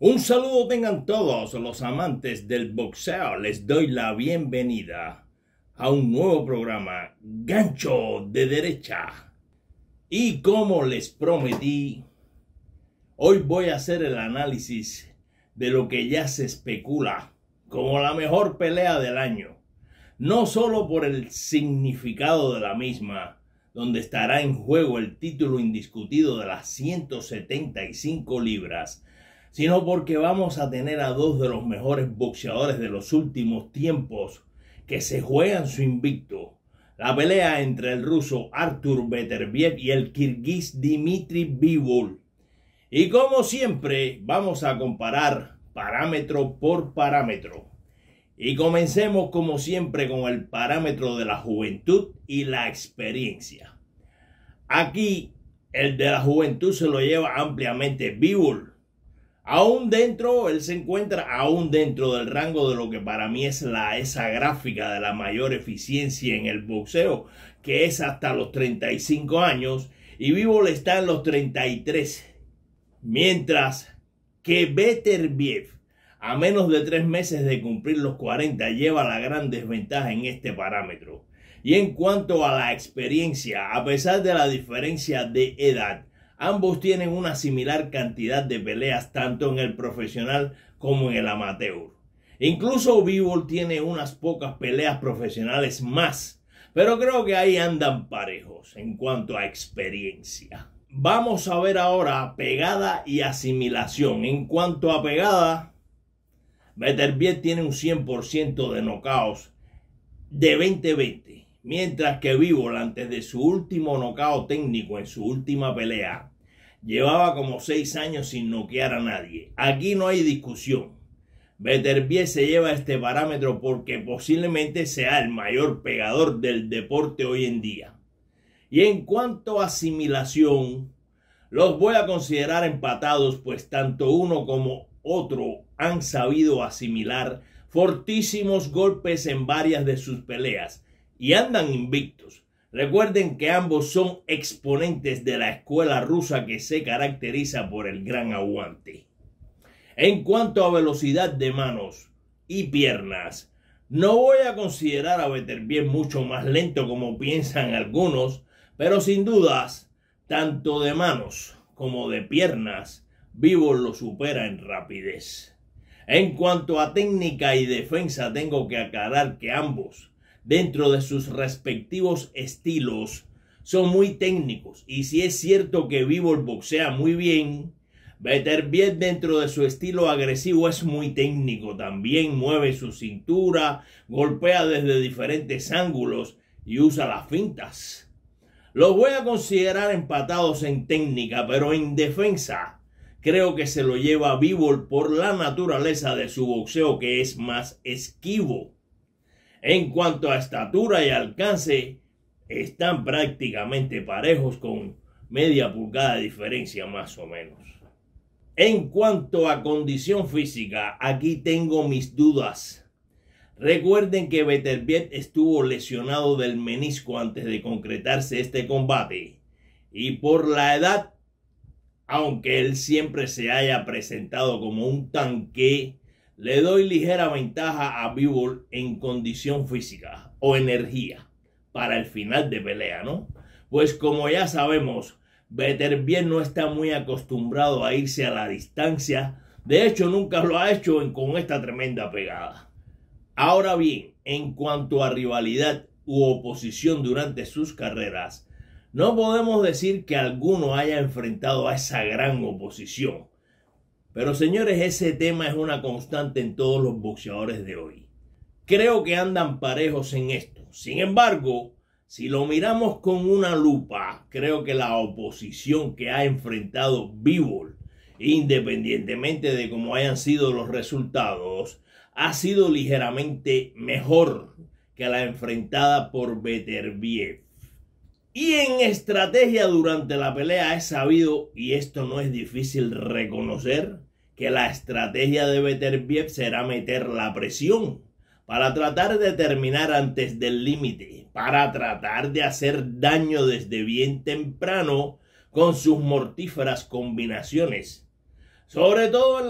Un saludo tengan todos los amantes del boxeo. Les doy la bienvenida a un nuevo programa, Gancho de Derecha. Y como les prometí, hoy voy a hacer el análisis de lo que ya se especula como la mejor pelea del año. No solo por el significado de la misma, donde estará en juego el título indiscutido de las 175 libras, sino porque vamos a tener a dos de los mejores boxeadores de los últimos tiempos que se juegan su invicto. La pelea entre el ruso Artur Beterbiev y el kirguís Dimitri Bivol. Y como siempre, vamos a comparar parámetro por parámetro. Y comencemos como siempre con el parámetro de la juventud y la experiencia. Aquí el de la juventud se lo lleva ampliamente Bivol Aún dentro, él se encuentra aún dentro del rango de lo que para mí es la, esa gráfica de la mayor eficiencia en el boxeo, que es hasta los 35 años, y le está en los 33. Mientras que Beterbiev, a menos de tres meses de cumplir los 40, lleva la gran desventaja en este parámetro. Y en cuanto a la experiencia, a pesar de la diferencia de edad, Ambos tienen una similar cantidad de peleas tanto en el profesional como en el amateur. Incluso Vivol tiene unas pocas peleas profesionales más, pero creo que ahí andan parejos en cuanto a experiencia. Vamos a ver ahora pegada y asimilación. En cuanto a pegada, Beterbiev tiene un 100% de nocaos de 20-20 Mientras que vivo antes de su último nocao técnico en su última pelea, llevaba como seis años sin noquear a nadie. Aquí no hay discusión. Beterbiev se lleva este parámetro porque posiblemente sea el mayor pegador del deporte hoy en día. Y en cuanto a asimilación, los voy a considerar empatados, pues tanto uno como otro han sabido asimilar fortísimos golpes en varias de sus peleas, y andan invictos. Recuerden que ambos son exponentes de la escuela rusa que se caracteriza por el gran aguante. En cuanto a velocidad de manos y piernas, no voy a considerar a Bien mucho más lento como piensan algunos, pero sin dudas, tanto de manos como de piernas, Vivo lo supera en rapidez. En cuanto a técnica y defensa, tengo que aclarar que ambos dentro de sus respectivos estilos son muy técnicos. Y si es cierto que Vivol boxea muy bien, Better bien dentro de su estilo agresivo es muy técnico. También mueve su cintura, golpea desde diferentes ángulos y usa las fintas. Los voy a considerar empatados en técnica, pero en defensa creo que se lo lleva Vivol por la naturaleza de su boxeo que es más esquivo. En cuanto a estatura y alcance, están prácticamente parejos con media pulgada de diferencia más o menos. En cuanto a condición física, aquí tengo mis dudas. Recuerden que Beterbiet estuvo lesionado del menisco antes de concretarse este combate. Y por la edad, aunque él siempre se haya presentado como un tanque, le doy ligera ventaja a Bivol en condición física o energía para el final de pelea, ¿no? Pues como ya sabemos, Bien no está muy acostumbrado a irse a la distancia. De hecho, nunca lo ha hecho con esta tremenda pegada. Ahora bien, en cuanto a rivalidad u oposición durante sus carreras, no podemos decir que alguno haya enfrentado a esa gran oposición. Pero señores, ese tema es una constante en todos los boxeadores de hoy. Creo que andan parejos en esto. Sin embargo, si lo miramos con una lupa, creo que la oposición que ha enfrentado Bivol, independientemente de cómo hayan sido los resultados, ha sido ligeramente mejor que la enfrentada por Beterbiev. Y en estrategia durante la pelea es sabido, y esto no es difícil reconocer, que la estrategia de Beterbiev será meter la presión para tratar de terminar antes del límite, para tratar de hacer daño desde bien temprano con sus mortíferas combinaciones, sobre todo en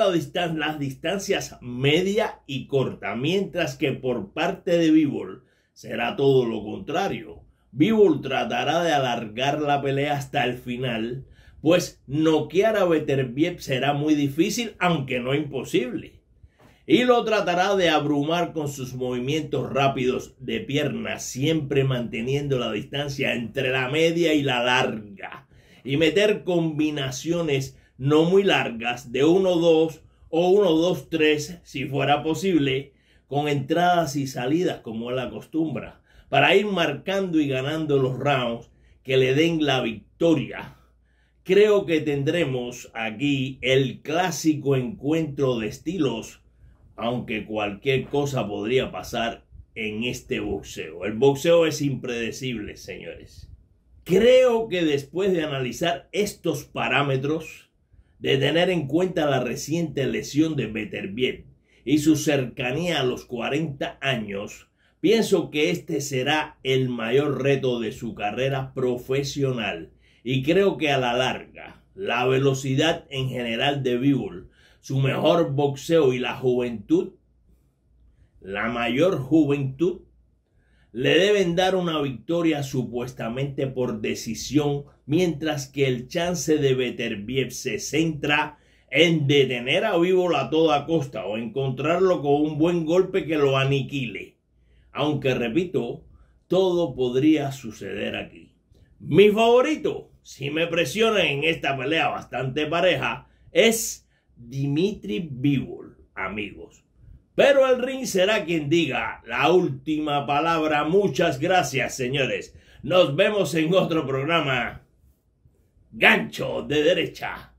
las distancias media y corta, mientras que por parte de Bivol será todo lo contrario Bivol tratará de alargar la pelea hasta el final, pues noquear a Beterbiev será muy difícil, aunque no imposible. Y lo tratará de abrumar con sus movimientos rápidos de pierna, siempre manteniendo la distancia entre la media y la larga, y meter combinaciones no muy largas de 1-2 o 1-2-3 si fuera posible, con entradas y salidas como él acostumbra para ir marcando y ganando los rounds que le den la victoria. Creo que tendremos aquí el clásico encuentro de estilos, aunque cualquier cosa podría pasar en este boxeo. El boxeo es impredecible, señores. Creo que después de analizar estos parámetros, de tener en cuenta la reciente lesión de Beterbiev y su cercanía a los 40 años, Pienso que este será el mayor reto de su carrera profesional y creo que a la larga la velocidad en general de Bivol, su mejor boxeo y la juventud, la mayor juventud, le deben dar una victoria supuestamente por decisión, mientras que el chance de Beterbiev se centra en detener a Bivol a toda costa o encontrarlo con un buen golpe que lo aniquile. Aunque repito, todo podría suceder aquí. Mi favorito, si me presionan en esta pelea bastante pareja, es Dimitri Bivol, amigos. Pero el ring será quien diga la última palabra. Muchas gracias, señores. Nos vemos en otro programa. Gancho de derecha.